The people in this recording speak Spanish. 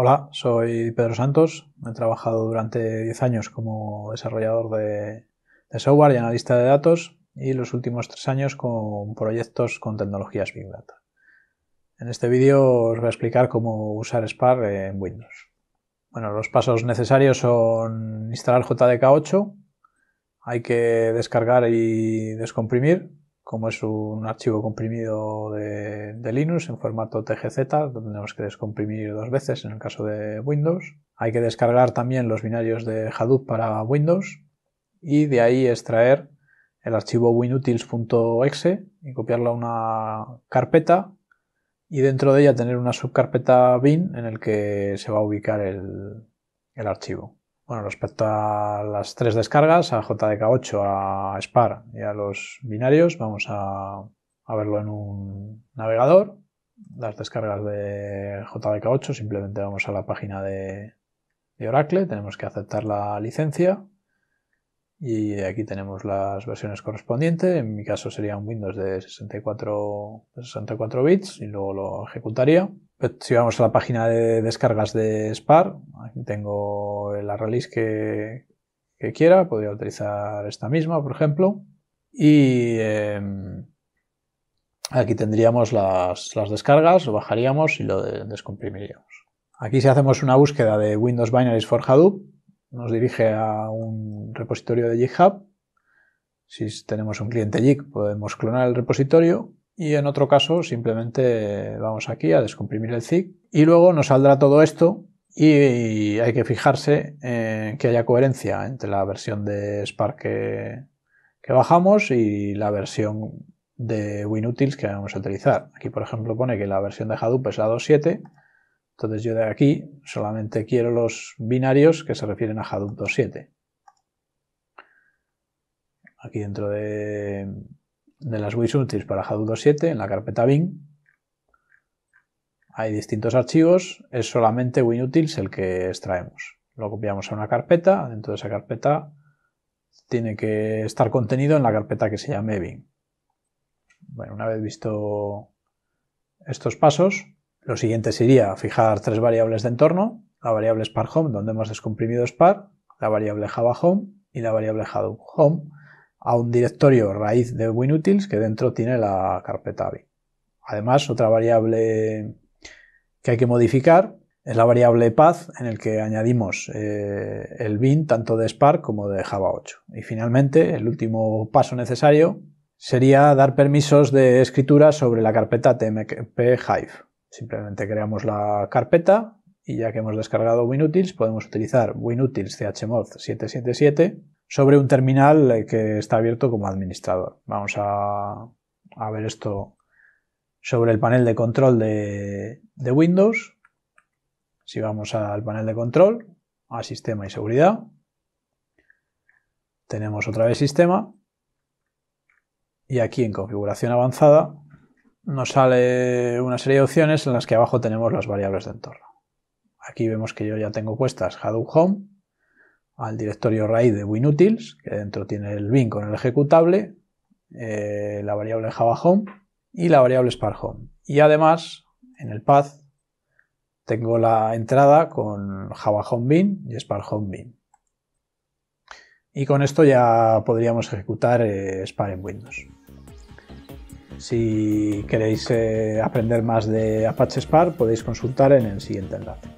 Hola, soy Pedro Santos. He trabajado durante 10 años como desarrollador de, software y analista de datos y los últimos 3 años con proyectos con tecnologías Big Data. En este vídeo os voy a explicar cómo usar Spark en Windows. Bueno, los pasos necesarios son instalar JDK8, hay que descargar y descomprimir, como es un archivo comprimido de de Linux en formato TGZ, donde tenemos que descomprimir dos veces en el caso de Windows. Hay que descargar también los binarios de Hadoop para Windows y de ahí extraer el archivo winutils.exe y copiarlo a una carpeta y dentro de ella tener una subcarpeta bin en el que se va a ubicar el, el archivo. Bueno, respecto a las tres descargas, a JDK8, a SPAR y a los binarios, vamos a a verlo en un navegador. Las descargas de JDK8, simplemente vamos a la página de, Oracle, tenemos que aceptar la licencia y aquí tenemos las versiones correspondientes. En mi caso sería un Windows de 64, 64 bits y luego lo ejecutaría. si vamos a la página de descargas de Spar, aquí tengo la release que, quiera. Podría utilizar esta misma, por ejemplo. Y em, Aquí tendríamos las, descargas, lo bajaríamos y lo descomprimiríamos. Aquí si hacemos una búsqueda de Windows Binaries for Hadoop, nos dirige a un repositorio de GitHub. Si tenemos un cliente Git podemos clonar el repositorio y en otro caso simplemente vamos aquí a descomprimir el zig y luego nos saldrá todo esto y hay que fijarse en que haya coherencia entre la versión de Spark que bajamos y la versión de WinUtils que vamos a utilizar. Aquí, por ejemplo, pone que la versión de Hadoop es la 2.7, entonces yo de aquí solamente quiero los binarios que se refieren a Hadoop 2.7. Aquí dentro de, de las WinUtils para Hadoop 2.7, en la carpeta bin, hay distintos archivos, es solamente WinUtils el que extraemos. Lo copiamos a una carpeta, dentro de esa carpeta tiene que estar contenido en la carpeta que se llame bin. Bueno, una vez visto estos pasos, lo siguiente sería fijar tres variables de entorno, la variable sparHome donde hemos descomprimido spar, la variable java_home y la variable javahome a un directorio raíz de WinUtils que dentro tiene la carpeta bin. Además, otra variable que hay que modificar es la variable path en el que añadimos eh, el bin tanto de Spark como de Java 8. Y finalmente, el último paso necesario sería dar permisos de escritura sobre la carpeta tmp hive. Simplemente creamos la carpeta y ya que hemos descargado WinUtils podemos utilizar WinUtils chmod 777 sobre un terminal eh, que está abierto como administrador. Vamos a, ver esto sobre el panel de control de Windows. Si vamos al panel de control, a sistema y seguridad, tenemos otra vez sistema y aquí en configuración avanzada nos sale una serie de opciones en las que abajo tenemos las variables de entorno. Aquí vemos que yo ya tengo puestas Hadoop Home, al directorio raíz de WinUtils, que dentro tiene el bin con el ejecutable, eh, la variable Java Home y la variable Spark Y además, en el path, tengo la entrada con Java Home bin y Spark bin. Y con esto ya podríamos ejecutar eh, Spar Spark en Windows. Si queréis eh, aprender más de Apache Spark, podéis consultar en el siguiente enlace.